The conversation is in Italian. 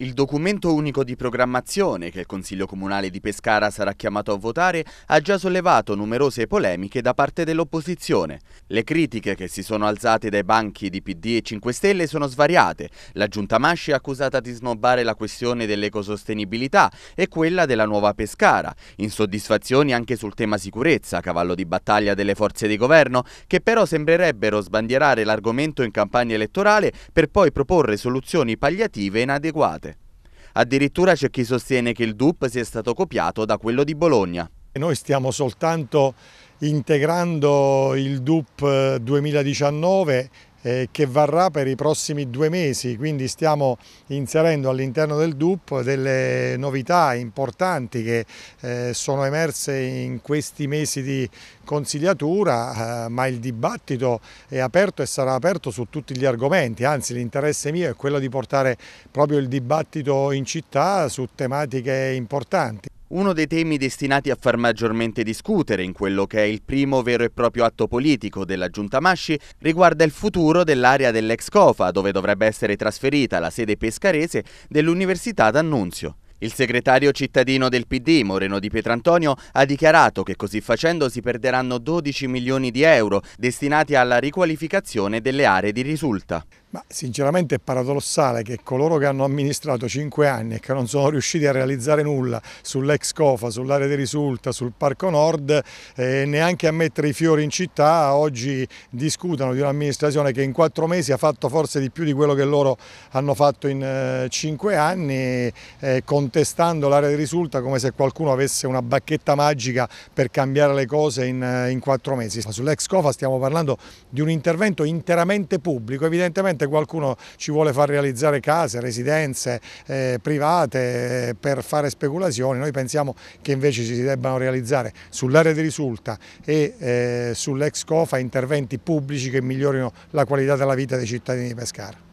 Il documento unico di programmazione che il Consiglio Comunale di Pescara sarà chiamato a votare ha già sollevato numerose polemiche da parte dell'opposizione. Le critiche che si sono alzate dai banchi di PD e 5 Stelle sono svariate. La Giunta Masci è accusata di snobbare la questione dell'ecosostenibilità e quella della nuova Pescara. Insoddisfazioni anche sul tema sicurezza, cavallo di battaglia delle forze di governo, che però sembrerebbero sbandierare l'argomento in campagna elettorale per poi proporre soluzioni palliative inadeguate. Addirittura c'è chi sostiene che il DUP sia stato copiato da quello di Bologna. Noi stiamo soltanto integrando il DUP 2019 eh, eh, che varrà per i prossimi due mesi, quindi stiamo inserendo all'interno del DUP delle novità importanti che eh, sono emerse in questi mesi di consigliatura, eh, ma il dibattito è aperto e sarà aperto su tutti gli argomenti, anzi l'interesse mio è quello di portare proprio il dibattito in città su tematiche importanti. Uno dei temi destinati a far maggiormente discutere in quello che è il primo vero e proprio atto politico della Giunta Masci riguarda il futuro dell'area dell'ex COFA, dove dovrebbe essere trasferita la sede pescarese dell'Università d'Annunzio. Il segretario cittadino del PD, Moreno di Pietrantonio, ha dichiarato che così facendo si perderanno 12 milioni di euro destinati alla riqualificazione delle aree di risulta. Ma sinceramente è paradossale che coloro che hanno amministrato 5 anni e che non sono riusciti a realizzare nulla sull'ex Cofa, sull'area di risulta, sul Parco Nord, eh, neanche a mettere i fiori in città, oggi discutano di un'amministrazione che in 4 mesi ha fatto forse di più di quello che loro hanno fatto in 5 eh, anni, eh, contestando l'area di risulta come se qualcuno avesse una bacchetta magica per cambiare le cose in 4 eh, mesi. Sull'ex Cofa stiamo parlando di un intervento interamente pubblico, evidentemente sicuramente qualcuno ci vuole far realizzare case, residenze eh, private eh, per fare speculazioni, noi pensiamo che invece si debbano realizzare sull'area di risulta e eh, sull'ex COFA interventi pubblici che migliorino la qualità della vita dei cittadini di Pescara.